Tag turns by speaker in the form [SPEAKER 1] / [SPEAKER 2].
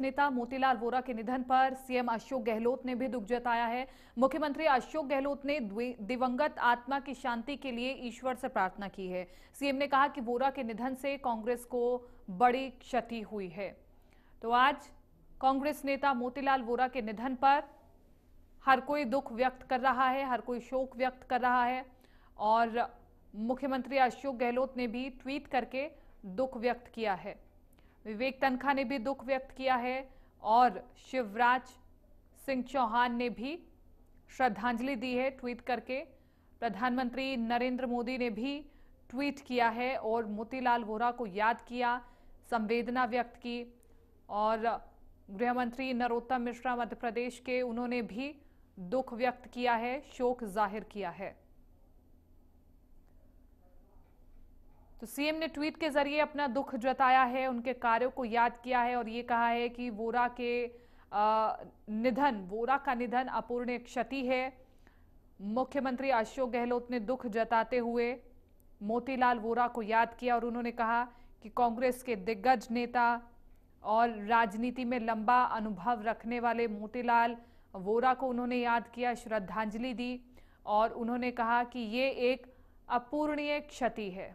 [SPEAKER 1] नेता मोतीलाल वोरा के निधन पर सीएम अशोक गहलोत ने भी दुख जताया है मुख्यमंत्री अशोक गहलोत ने दिवंगत आत्मा की शांति के लिए ईश्वर से प्रार्थना की है सीएम ने कहा कि वोरा के निधन से कांग्रेस को बड़ी क्षति हुई है तो आज कांग्रेस नेता मोतीलाल वोरा के निधन पर हर कोई दुख व्यक्त कर रहा है हर कोई शोक व्यक्त कर रहा है और मुख्यमंत्री अशोक गहलोत ने भी ट्वीट करके दुख व्यक्त किया है विवेक तनखा ने भी दुख व्यक्त किया है और शिवराज सिंह चौहान ने भी श्रद्धांजलि दी है ट्वीट करके प्रधानमंत्री नरेंद्र मोदी ने भी ट्वीट किया है और मोतीलाल वोरा को याद किया संवेदना व्यक्त की और गृहमंत्री नरोत्तम मिश्रा मध्य प्रदेश के उन्होंने भी दुख व्यक्त किया है शोक जाहिर किया है तो सीएम ने ट्वीट के जरिए अपना दुख जताया है उनके कार्यों को याद किया है और ये कहा है कि वोरा के निधन वोरा का निधन अपूर्णीय क्षति है मुख्यमंत्री अशोक गहलोत ने दुख जताते हुए मोतीलाल वोरा को याद किया और उन्होंने कहा कि कांग्रेस के दिग्गज नेता और राजनीति में लंबा अनुभव रखने वाले मोतीलाल वोरा को उन्होंने याद किया श्रद्धांजलि दी और उन्होंने कहा कि ये एक अपूर्णीय क्षति है